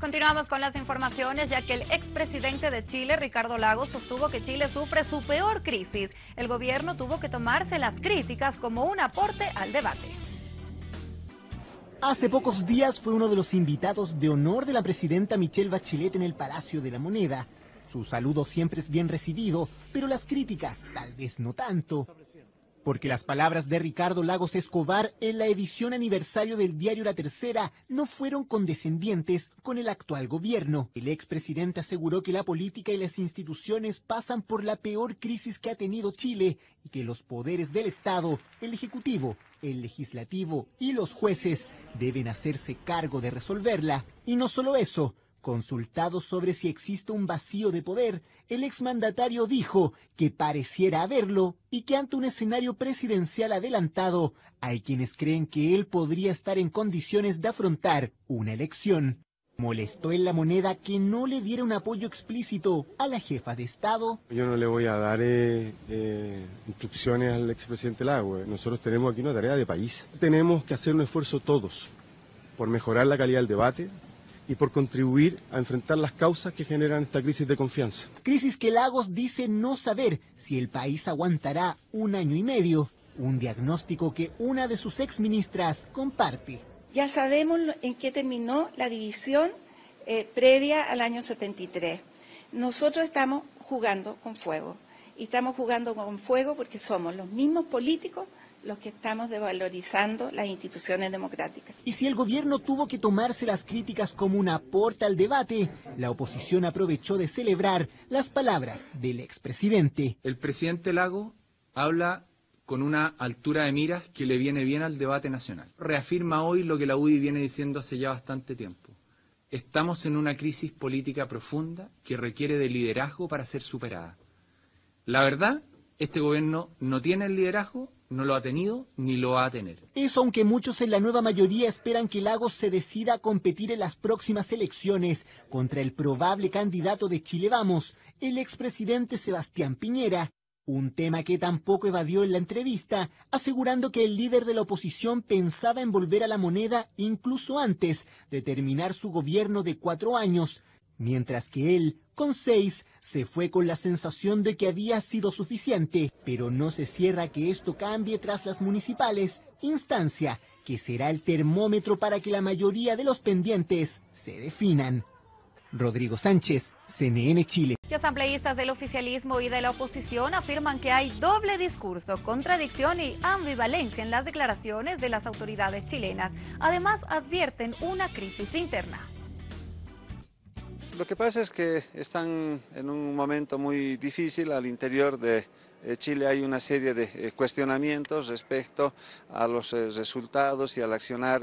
Continuamos con las informaciones, ya que el expresidente de Chile, Ricardo Lagos, sostuvo que Chile sufre su peor crisis. El gobierno tuvo que tomarse las críticas como un aporte al debate. Hace pocos días fue uno de los invitados de honor de la presidenta Michelle Bachelet en el Palacio de la Moneda. Su saludo siempre es bien recibido, pero las críticas tal vez no tanto. Porque las palabras de Ricardo Lagos Escobar en la edición aniversario del diario La Tercera no fueron condescendientes con el actual gobierno. El expresidente aseguró que la política y las instituciones pasan por la peor crisis que ha tenido Chile y que los poderes del Estado, el Ejecutivo, el Legislativo y los jueces deben hacerse cargo de resolverla. Y no solo eso, Consultado sobre si existe un vacío de poder, el exmandatario dijo que pareciera haberlo y que ante un escenario presidencial adelantado hay quienes creen que él podría estar en condiciones de afrontar una elección. Molestó en la moneda que no le diera un apoyo explícito a la jefa de Estado. Yo no le voy a dar eh, eh, instrucciones al expresidente Lagüe. Eh. Nosotros tenemos aquí una tarea de país. Tenemos que hacer un esfuerzo todos por mejorar la calidad del debate, y por contribuir a enfrentar las causas que generan esta crisis de confianza. Crisis que Lagos dice no saber si el país aguantará un año y medio, un diagnóstico que una de sus ex ministras comparte. Ya sabemos en qué terminó la división eh, previa al año 73. Nosotros estamos jugando con fuego y estamos jugando con fuego porque somos los mismos políticos los que estamos devalorizando las instituciones democráticas. Y si el gobierno tuvo que tomarse las críticas como una aporte al debate, la oposición aprovechó de celebrar las palabras del expresidente. El presidente Lago habla con una altura de miras que le viene bien al debate nacional. Reafirma hoy lo que la UDI viene diciendo hace ya bastante tiempo. Estamos en una crisis política profunda que requiere de liderazgo para ser superada. La verdad, este gobierno no tiene el liderazgo no lo ha tenido ni lo va a tener. Eso aunque muchos en la nueva mayoría esperan que Lagos se decida a competir en las próximas elecciones contra el probable candidato de Chile Vamos, el expresidente Sebastián Piñera. Un tema que tampoco evadió en la entrevista, asegurando que el líder de la oposición pensaba en volver a la moneda incluso antes de terminar su gobierno de cuatro años, mientras que él, con seis, se fue con la sensación de que había sido suficiente, pero no se cierra que esto cambie tras las municipales, instancia que será el termómetro para que la mayoría de los pendientes se definan. Rodrigo Sánchez, CNN Chile. Los asambleístas del oficialismo y de la oposición afirman que hay doble discurso, contradicción y ambivalencia en las declaraciones de las autoridades chilenas. Además, advierten una crisis interna. Lo que pasa es que están en un momento muy difícil al interior de eh, Chile. Hay una serie de eh, cuestionamientos respecto a los eh, resultados y al accionar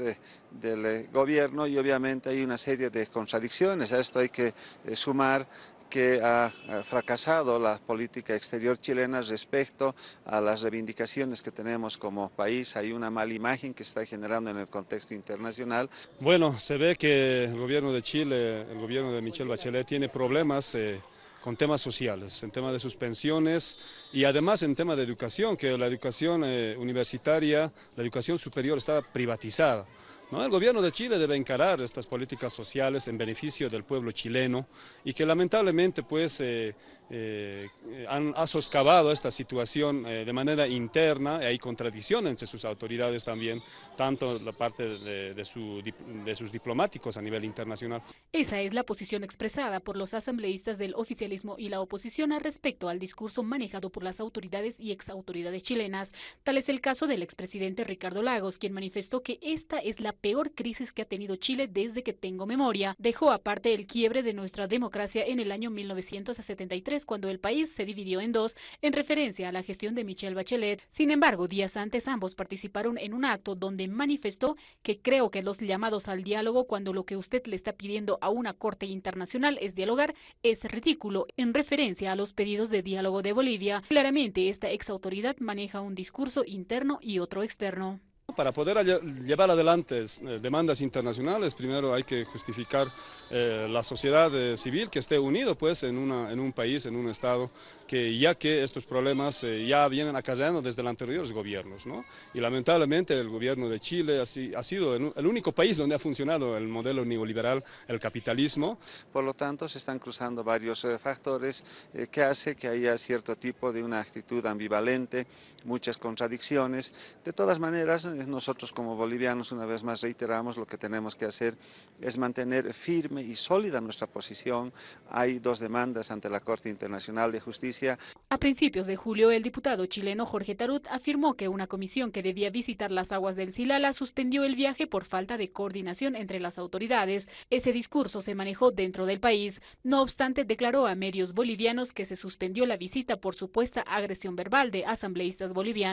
del gobierno y obviamente hay una serie de contradicciones. A esto hay que sumar que ha fracasado la política exterior chilena respecto a las reivindicaciones que tenemos como país. Hay una mala imagen que está generando en el contexto internacional. Bueno, se ve que el gobierno de Chile, el gobierno de Michelle Bachelet, tiene problemas. Eh, con temas sociales, en temas de suspensiones y además en temas de educación, que la educación eh, universitaria, la educación superior está privatizada. ¿No? El gobierno de Chile debe encarar estas políticas sociales en beneficio del pueblo chileno y que lamentablemente pues, eh, eh, han, ha soscavado esta situación eh, de manera interna, y hay contradicciones entre sus autoridades también, tanto la parte de sus diplomáticos a nivel internacional. Esa es la posición expresada por los asambleístas del oficialismo y la oposición al respecto al discurso manejado por las autoridades y exautoridades chilenas. Tal es el caso del expresidente Ricardo Lagos, quien manifestó que esta es la peor crisis que ha tenido Chile desde que tengo memoria. Dejó aparte el quiebre de nuestra democracia en el año 1973, cuando el país se dividió en dos, en referencia a la gestión de Michelle Bachelet. Sin embargo, días antes ambos participaron en un acto donde manifestó que creo que los llamados al diálogo cuando lo que usted le está pidiendo a una corte internacional es dialogar es ridículo en referencia a los pedidos de diálogo de Bolivia. Claramente esta ex autoridad maneja un discurso interno y otro externo para poder llevar adelante eh, demandas internacionales, primero hay que justificar eh, la sociedad eh, civil que esté unido pues, en, una, en un país, en un Estado, que ya que estos problemas ya vienen acallando desde los anteriores gobiernos. ¿no? Y lamentablemente el gobierno de Chile ha, ha sido el único país donde ha funcionado el modelo neoliberal, el capitalismo. Por lo tanto, se están cruzando varios factores que hace que haya cierto tipo de una actitud ambivalente, muchas contradicciones. De todas maneras, nosotros como bolivianos, una vez más reiteramos, lo que tenemos que hacer es mantener firme y sólida nuestra posición. Hay dos demandas ante la Corte Internacional de Justicia. A principios de julio, el diputado chileno Jorge Tarut afirmó que una comisión que debía visitar las aguas del Silala suspendió el viaje por falta de coordinación entre las autoridades. Ese discurso se manejó dentro del país. No obstante, declaró a medios bolivianos que se suspendió la visita por supuesta agresión verbal de asambleístas bolivianos.